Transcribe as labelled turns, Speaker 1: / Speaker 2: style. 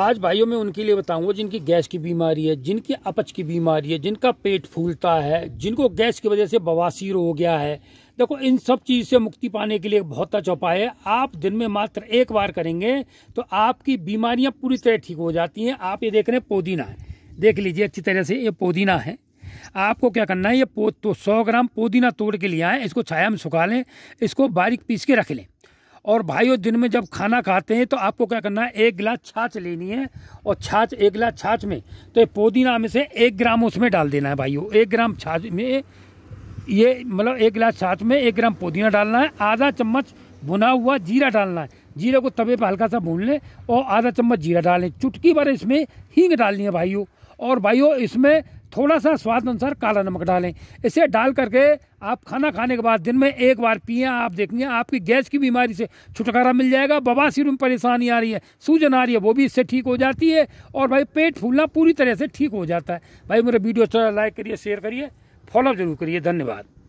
Speaker 1: आज भाइयों में उनके लिए बताऊंगा जिनकी गैस की बीमारी है जिनकी अपच की बीमारी है जिनका पेट फूलता है जिनको गैस की वजह से बवासीर हो गया है देखो इन सब चीज़ से मुक्ति पाने के लिए बहुत अच्छा उपाय है आप दिन में मात्र एक बार करेंगे तो आपकी बीमारियां पूरी तरह ठीक हो जाती हैं आप ये देख रहे हैं पुदीना है देख लीजिए अच्छी तरह से ये पुदीना है आपको क्या करना है ये पो तो सौ ग्राम पुदीना तोड़ के लिए आए इसको छाया में सुखा लें इसको बारीक पीस के रख लें और भाइयों दिन में जब खाना खाते हैं तो आपको क्या करना है एक गिलास छाछ लेनी है और छाछ एक गिलास छाछ में तो ये पुदीना में से एक ग्राम उसमें डाल देना है भाइयों एक ग्राम छाछ में ये मतलब एक गिलास छाछ में एक ग्राम पुदीना डालना है आधा चम्मच भुना हुआ जीरा डालना है जीरे को तवे पर हल्का सा भून लें और आधा चम्मच जीरा डालें चुटकी भर इसमें हींग डालनी है भाइयों और भाइयों इसमें थोड़ा सा स्वाद अनुसार काला नमक डालें इसे डाल करके आप खाना खाने के बाद दिन में एक बार पिए आप देखेंगे आपकी गैस की बीमारी से छुटकारा मिल जाएगा बवासीर में परेशानी आ रही है सूजन आ रही है वो भी इससे ठीक हो जाती है और भाई पेट फूलना पूरी तरह से ठीक हो जाता है भाई मेरे वीडियो अच्छा लाइक करिए शेयर करिए फॉलो जरूर करिए धन्यवाद